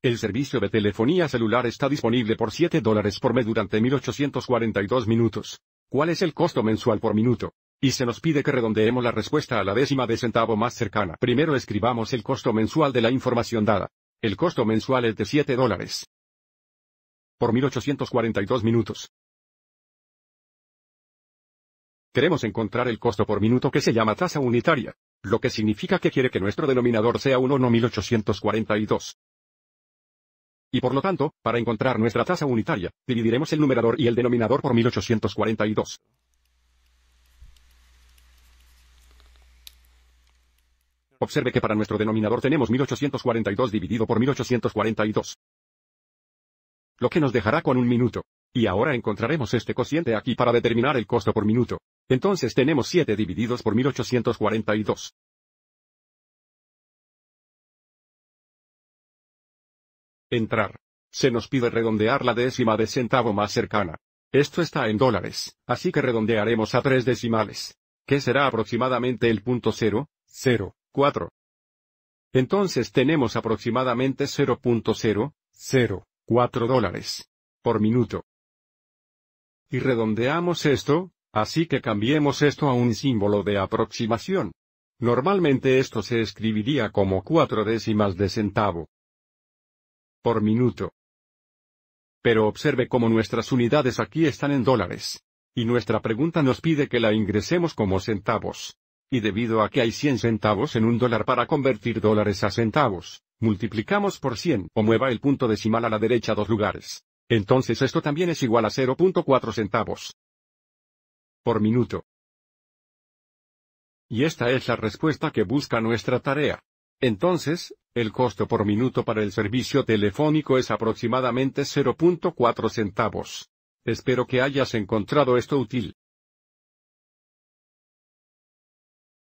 El servicio de telefonía celular está disponible por 7 dólares por mes durante 1842 minutos. ¿Cuál es el costo mensual por minuto? Y se nos pide que redondeemos la respuesta a la décima de centavo más cercana. Primero escribamos el costo mensual de la información dada. El costo mensual es de 7 dólares. Por 1842 minutos. Queremos encontrar el costo por minuto que se llama tasa unitaria, lo que significa que quiere que nuestro denominador sea 1 no 1842. Y por lo tanto, para encontrar nuestra tasa unitaria, dividiremos el numerador y el denominador por 1842. Observe que para nuestro denominador tenemos 1842 dividido por 1842. Lo que nos dejará con un minuto. Y ahora encontraremos este cociente aquí para determinar el costo por minuto. Entonces tenemos 7 divididos por 1842. Entrar. Se nos pide redondear la décima de centavo más cercana. Esto está en dólares, así que redondearemos a tres decimales. que será aproximadamente el punto cero? Entonces tenemos aproximadamente cero4 dólares por minuto. Y redondeamos esto, así que cambiemos esto a un símbolo de aproximación. Normalmente esto se escribiría como cuatro décimas de centavo por minuto. Pero observe cómo nuestras unidades aquí están en dólares. Y nuestra pregunta nos pide que la ingresemos como centavos. Y debido a que hay 100 centavos en un dólar para convertir dólares a centavos, multiplicamos por 100 o mueva el punto decimal a la derecha dos lugares. Entonces esto también es igual a 0.4 centavos por minuto. Y esta es la respuesta que busca nuestra tarea. Entonces, el costo por minuto para el servicio telefónico es aproximadamente 0.4 centavos. Espero que hayas encontrado esto útil.